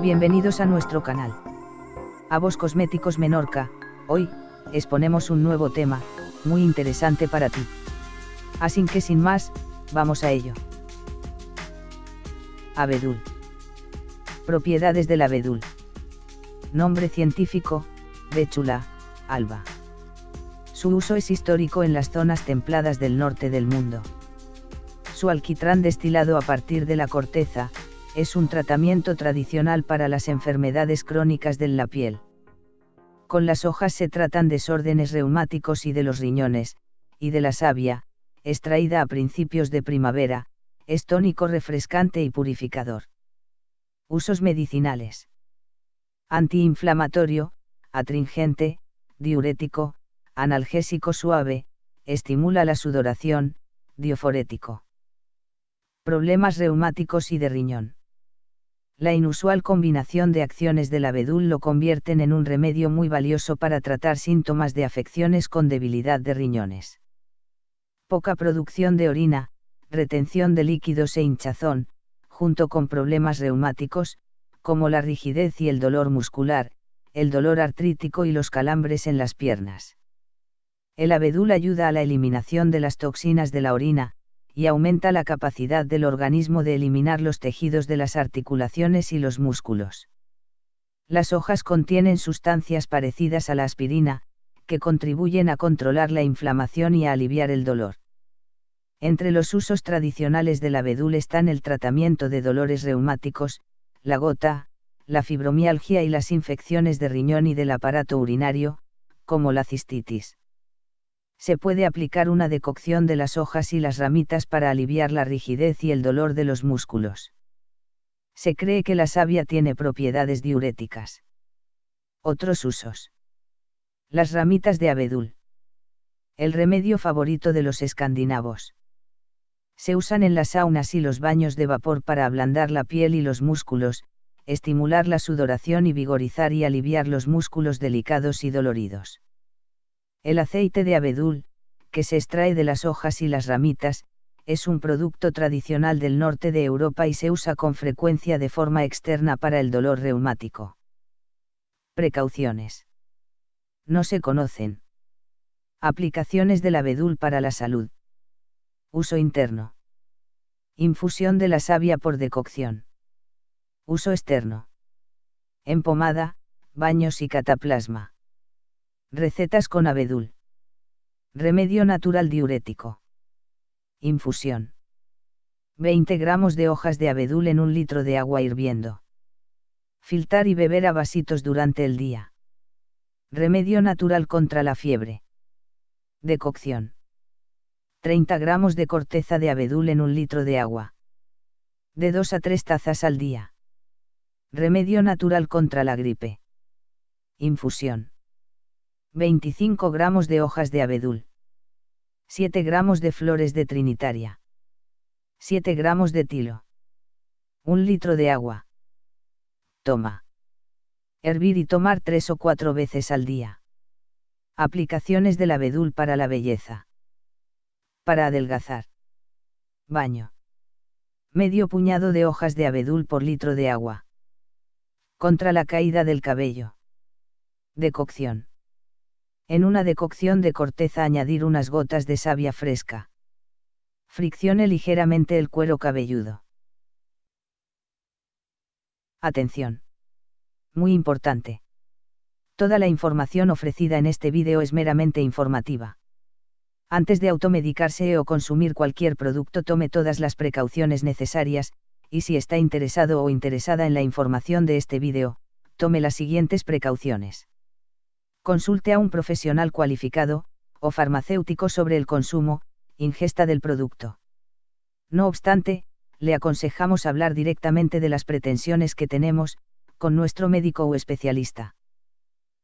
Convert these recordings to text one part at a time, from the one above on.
Bienvenidos a nuestro canal. A vos Cosméticos Menorca, hoy, exponemos un nuevo tema, muy interesante para ti. Así que sin más, vamos a ello. Abedul. Propiedades del abedul. Nombre científico, Béchula, alba. Su uso es histórico en las zonas templadas del norte del mundo. Su alquitrán destilado a partir de la corteza, es un tratamiento tradicional para las enfermedades crónicas de la piel. Con las hojas se tratan desórdenes reumáticos y de los riñones, y de la savia, extraída a principios de primavera, es tónico refrescante y purificador. Usos medicinales. Antiinflamatorio, atringente, diurético, analgésico suave, estimula la sudoración, dioforético. Problemas reumáticos y de riñón la inusual combinación de acciones del abedul lo convierten en un remedio muy valioso para tratar síntomas de afecciones con debilidad de riñones. Poca producción de orina, retención de líquidos e hinchazón, junto con problemas reumáticos, como la rigidez y el dolor muscular, el dolor artrítico y los calambres en las piernas. El abedul ayuda a la eliminación de las toxinas de la orina, y aumenta la capacidad del organismo de eliminar los tejidos de las articulaciones y los músculos. Las hojas contienen sustancias parecidas a la aspirina, que contribuyen a controlar la inflamación y a aliviar el dolor. Entre los usos tradicionales del abedul están el tratamiento de dolores reumáticos, la gota, la fibromialgia y las infecciones de riñón y del aparato urinario, como la cistitis se puede aplicar una decocción de las hojas y las ramitas para aliviar la rigidez y el dolor de los músculos. Se cree que la savia tiene propiedades diuréticas. Otros usos. Las ramitas de abedul. El remedio favorito de los escandinavos. Se usan en las saunas y los baños de vapor para ablandar la piel y los músculos, estimular la sudoración y vigorizar y aliviar los músculos delicados y doloridos el aceite de abedul, que se extrae de las hojas y las ramitas, es un producto tradicional del norte de Europa y se usa con frecuencia de forma externa para el dolor reumático. Precauciones. No se conocen. Aplicaciones del abedul para la salud. Uso interno. Infusión de la savia por decocción. Uso externo. Empomada, baños y cataplasma. Recetas con abedul. Remedio natural diurético. Infusión. 20 gramos de hojas de abedul en un litro de agua hirviendo. Filtrar y beber a vasitos durante el día. Remedio natural contra la fiebre. Decocción. 30 gramos de corteza de abedul en un litro de agua. De 2 a 3 tazas al día. Remedio natural contra la gripe. Infusión. 25 gramos de hojas de abedul. 7 gramos de flores de trinitaria. 7 gramos de tilo. 1 litro de agua. Toma. Hervir y tomar tres o cuatro veces al día. Aplicaciones del abedul para la belleza. Para adelgazar. Baño. Medio puñado de hojas de abedul por litro de agua. Contra la caída del cabello. Decocción en una decocción de corteza añadir unas gotas de savia fresca. Friccione ligeramente el cuero cabelludo. Atención. Muy importante. Toda la información ofrecida en este vídeo es meramente informativa. Antes de automedicarse o consumir cualquier producto tome todas las precauciones necesarias, y si está interesado o interesada en la información de este vídeo, tome las siguientes precauciones consulte a un profesional cualificado, o farmacéutico sobre el consumo, ingesta del producto. No obstante, le aconsejamos hablar directamente de las pretensiones que tenemos, con nuestro médico o especialista.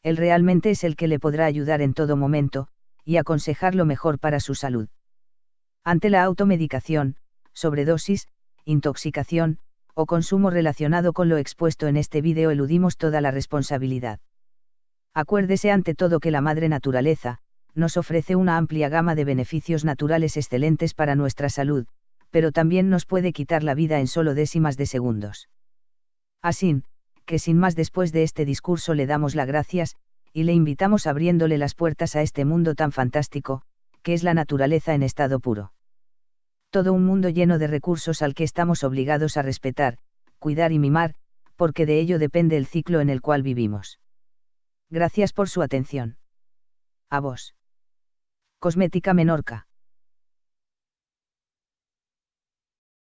Él realmente es el que le podrá ayudar en todo momento, y aconsejar lo mejor para su salud. Ante la automedicación, sobredosis, intoxicación, o consumo relacionado con lo expuesto en este vídeo eludimos toda la responsabilidad. Acuérdese ante todo que la madre naturaleza, nos ofrece una amplia gama de beneficios naturales excelentes para nuestra salud, pero también nos puede quitar la vida en solo décimas de segundos. Así, que sin más después de este discurso le damos las gracias, y le invitamos abriéndole las puertas a este mundo tan fantástico, que es la naturaleza en estado puro. Todo un mundo lleno de recursos al que estamos obligados a respetar, cuidar y mimar, porque de ello depende el ciclo en el cual vivimos. Gracias por su atención. A vos. Cosmética Menorca.